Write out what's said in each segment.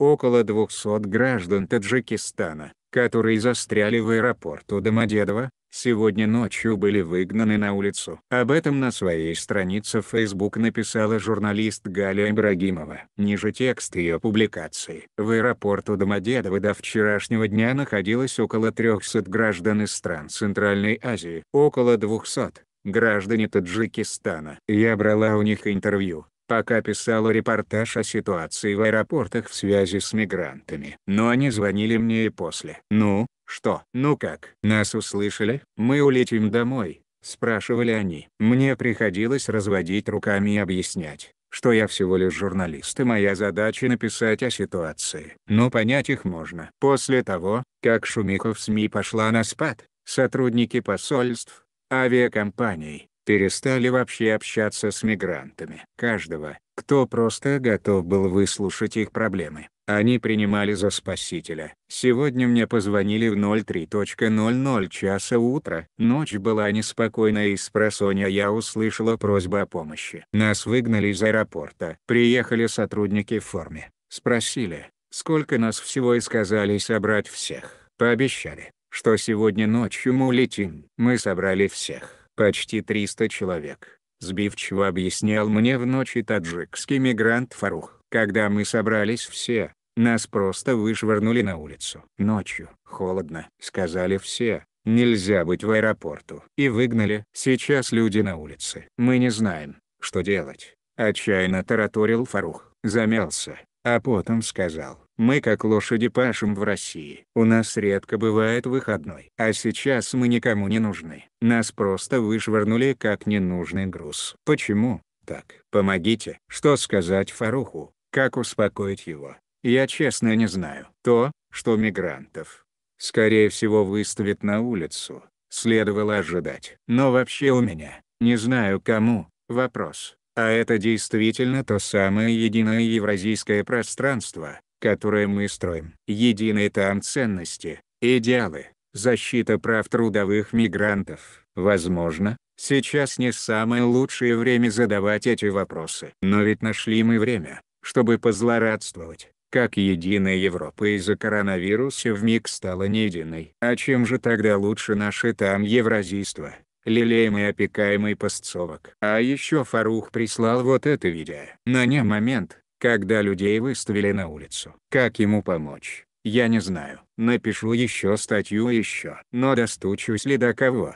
около 200 граждан Таджикистана, которые застряли в аэропорту Домодедово, сегодня ночью были выгнаны на улицу. Об этом на своей странице Facebook написала журналист Галя Ибрагимова. Ниже текст ее публикации. В аэропорту Домодедово до вчерашнего дня находилось около 300 граждан из стран Центральной Азии. Около 200 граждане Таджикистана. Я брала у них интервью пока писала репортаж о ситуации в аэропортах в связи с мигрантами. Но они звонили мне и после. «Ну, что? Ну как? Нас услышали? Мы улетим домой?» – спрашивали они. Мне приходилось разводить руками и объяснять что я всего лишь журналист и моя задача написать о ситуации. Но понять их можно. После того, как шумиха в СМИ пошла на спад, сотрудники посольств, авиакомпаний, перестали вообще общаться с мигрантами. Каждого, кто просто готов был выслушать их проблемы, они принимали за спасителя. Сегодня мне позвонили в 03.00 часа утра. Ночь была неспокойная и с просонья я услышала просьбу о помощи. Нас выгнали из аэропорта. Приехали сотрудники в форме. Спросили, сколько нас всего и сказали собрать всех. Пообещали, что сегодня ночью мы улетим. Мы собрали всех. Почти 300 человек. Сбивчиво объяснял мне в ночи таджикский мигрант Фарух. Когда мы собрались все, нас просто вышвырнули на улицу. Ночью. Холодно. Сказали все, нельзя быть в аэропорту. И выгнали. Сейчас люди на улице. Мы не знаем, что делать. Отчаянно тараторил Фарух. Замялся, а потом сказал. Мы как лошади пашем в России. У нас редко бывает выходной. А сейчас мы никому не нужны. Нас просто вышвырнули как ненужный груз. Почему? Так, помогите. Что сказать Фаруху? Как успокоить его? Я честно не знаю. То, что мигрантов, скорее всего, выставят на улицу, следовало ожидать. Но вообще у меня, не знаю кому, вопрос. А это действительно то самое единое евразийское пространство, которое мы строим. Единые там ценности, идеалы, защита прав трудовых мигрантов. Возможно, сейчас не самое лучшее время задавать эти вопросы. Но ведь нашли мы время, чтобы позлорадствовать, как единая Европа из-за коронавируса в миг стала не единой. А чем же тогда лучше наше там евразийство? лелеем и опекаемый постсовок. А еще Фарух прислал вот это видео. На нем момент, когда людей выставили на улицу. Как ему помочь, я не знаю. Напишу еще статью еще. Но достучусь ли до кого?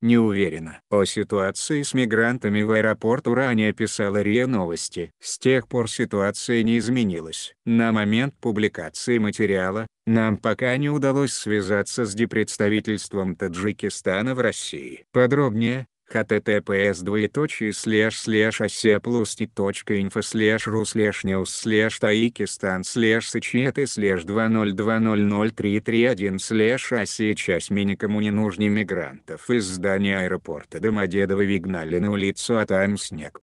Не уверена. О ситуации с мигрантами в аэропорту ранее писала РИА Новости. С тех пор ситуация не изменилась. На момент публикации материала, нам пока не удалось связаться с депредставительством Таджикистана в России. Подробнее, https двоеточие слэш слэш осе плюс точка инфо слэш ру слэш неус слэш таикистан слэш сычеты слэш 202000331 слэш а часть мы никому не нужны мигрантов из здания аэропорта Домодедово вигнали на улицу а там снег.